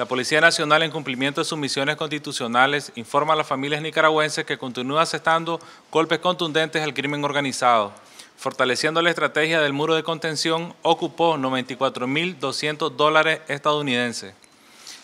La Policía Nacional, en cumplimiento de sus misiones constitucionales, informa a las familias nicaragüenses que continúa aceptando golpes contundentes al crimen organizado. Fortaleciendo la estrategia del muro de contención, ocupó 94.200 dólares estadounidenses.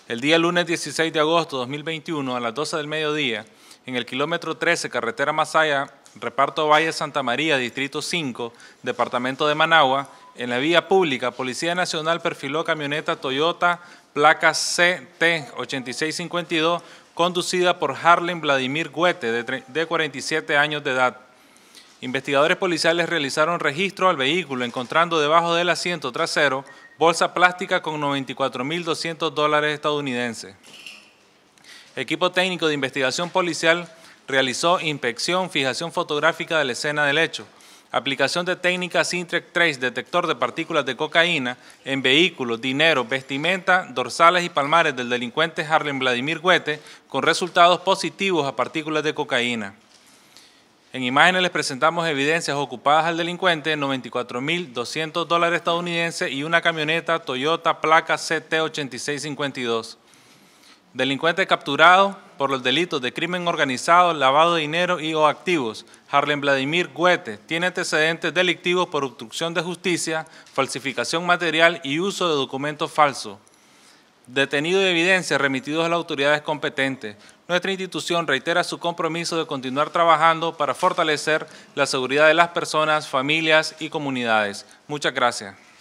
El día lunes 16 de agosto de 2021, a las 12 del mediodía, en el kilómetro 13, carretera Masaya, reparto Valle Santa María, distrito 5, departamento de Managua, en la vía pública, Policía Nacional perfiló camioneta Toyota placa CT8652 conducida por Harlem Vladimir Guete, de, 47 años de edad. Investigadores policiales realizaron registro al vehículo, encontrando debajo del asiento trasero bolsa plástica con 94.200 dólares estadounidenses. Equipo técnico de investigación policial realizó inspección, fijación fotográfica de la escena del hecho aplicación de técnicas InTrek 3, detector de partículas de cocaína en vehículos, dinero, vestimenta, dorsales y palmares del delincuente Harlem Vladimir Huete, con resultados positivos a partículas de cocaína. En imágenes les presentamos evidencias ocupadas al delincuente, 94.200 dólares estadounidenses y una camioneta Toyota placa CT8652 delincuente capturado por los delitos de crimen organizado, lavado de dinero y o activos. Harlem Vladimir Guete tiene antecedentes delictivos por obstrucción de justicia, falsificación material y uso de documentos falsos. Detenido de evidencia remitidos a las autoridades competentes. Nuestra institución reitera su compromiso de continuar trabajando para fortalecer la seguridad de las personas, familias y comunidades. Muchas gracias.